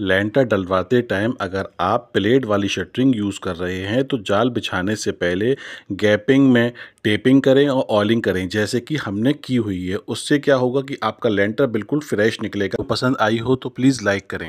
लेंटर डलवाते टाइम अगर आप प्लेट वाली शटरिंग यूज़ कर रहे हैं तो जाल बिछाने से पहले गैपिंग में टेपिंग करें और ऑलिंग करें जैसे कि हमने की हुई है उससे क्या होगा कि आपका लेंटर बिल्कुल फ्रेश निकलेगा तो पसंद आई हो तो प्लीज़ लाइक करें